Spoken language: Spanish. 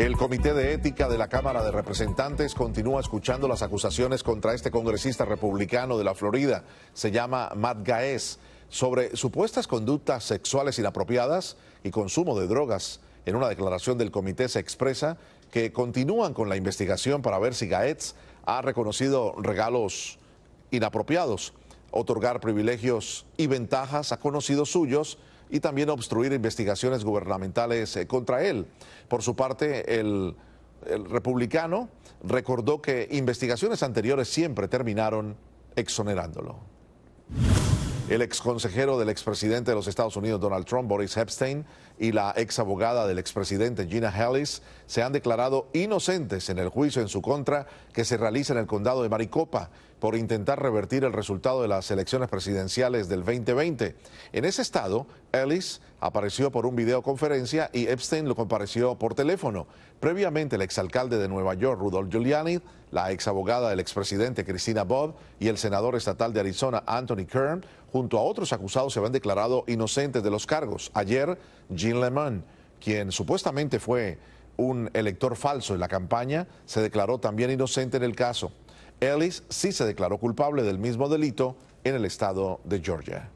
El Comité de Ética de la Cámara de Representantes continúa escuchando las acusaciones contra este congresista republicano de la Florida, se llama Matt Gaez, sobre supuestas conductas sexuales inapropiadas y consumo de drogas. En una declaración del comité se expresa que continúan con la investigación para ver si Gaetz ha reconocido regalos inapropiados, otorgar privilegios y ventajas a conocidos suyos y también obstruir investigaciones gubernamentales eh, contra él. Por su parte, el, republicano recordó que investigaciones anteriores siempre terminaron exonerándolo. El exconsejero del expresidente de los Estados Unidos, Donald Trump, Boris Epstein, y la exabogada del expresidente, Gina Hallis, se han declarado inocentes en el juicio en su contra que se realiza en el condado de Maricopa, por intentar revertir el resultado de las elecciones presidenciales del 2020. En ese estado, Ellis apareció por un videoconferencia y Epstein lo compareció por teléfono. Previamente, el exalcalde de Nueva York, Rudolph Giuliani, la exabogada del expresidente Cristina Bob y el senador estatal de Arizona, Anthony Kern, junto a otros acusados, se habían declarado inocentes de los cargos. Ayer, Jean LeMond, quien supuestamente fue un elector falso en la campaña, se declaró también inocente en el caso. Ellis sí se declaró culpable del mismo delito en el estado de Georgia.